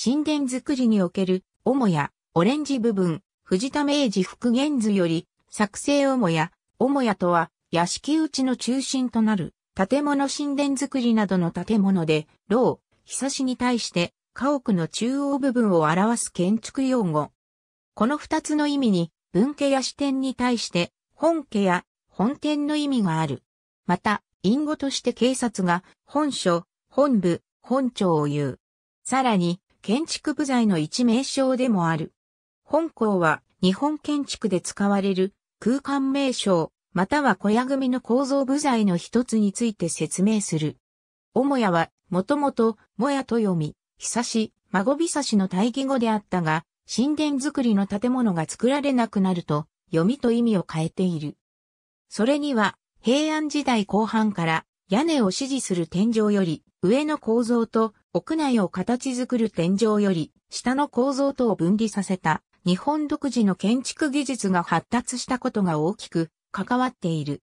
神殿作りにおける、母屋、オレンジ部分、藤田明治復元図より、作成母屋、母屋とは、屋敷内の中心となる、建物神殿作りなどの建物で、牢、久しに対して、家屋の中央部分を表す建築用語。この二つの意味に、文家や支店に対して、本家や本店の意味がある。また、隠語として警察が、本所、本部、本庁を言う。さらに、建築部材の一名称でもある。本校は日本建築で使われる空間名称、または小屋組の構造部材の一つについて説明する。母屋は、もともと、もやと読み、久し、孫びさしの対義語であったが、神殿作りの建物が作られなくなると、読みと意味を変えている。それには、平安時代後半から、屋根を支持する天井より、上の構造と屋内を形作る天井より下の構造とを分離させた日本独自の建築技術が発達したことが大きく関わっている。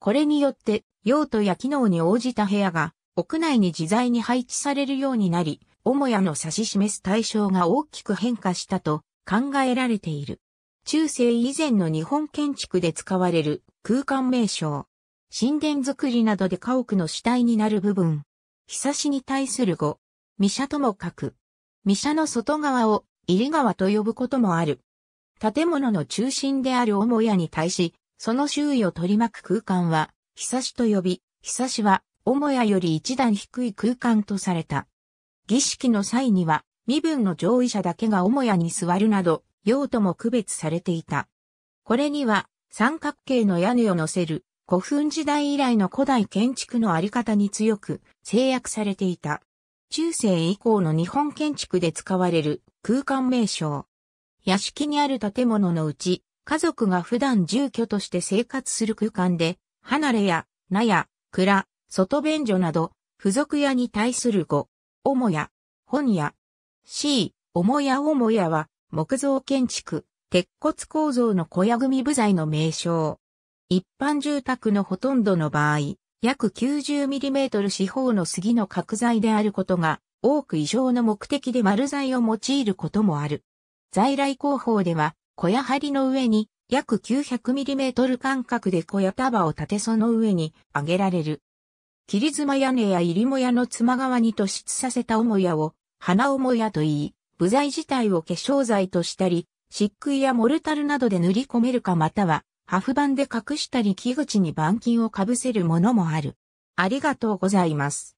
これによって用途や機能に応じた部屋が屋内に自在に配置されるようになり、母屋の指し示す対象が大きく変化したと考えられている。中世以前の日本建築で使われる空間名称。神殿作りなどで家屋の主体になる部分、さしに対する語、ミシャとも書く。ミシャの外側を入り川と呼ぶこともある。建物の中心である母屋に対し、その周囲を取り巻く空間は、さしと呼び、さしは母屋より一段低い空間とされた。儀式の際には、身分の上位者だけが母屋に座るなど、用途も区別されていた。これには、三角形の屋根を乗せる古墳時代以来の古代建築のあり方に強く制約されていた。中世以降の日本建築で使われる空間名称。屋敷にある建物のうち、家族が普段住居として生活する空間で、離れや、納屋、蔵、外便所など、付属屋に対する語、母屋、本屋、C、母屋母屋は、木造建築、鉄骨構造の小屋組部材の名称。一般住宅のほとんどの場合、約 90mm 四方の杉の角材であることが、多く異常の目的で丸材を用いることもある。在来工法では、小屋張の上に約 900mm 間隔で小屋束を立てその上に上げられる。切妻屋根や入りも屋の妻側に突出させた母屋を、花母屋といい、部材自体を化粧材としたり、漆喰やモルタルなどで塗り込めるかまたはハフ板で隠したり木口に板金をかぶせるものもある。ありがとうございます。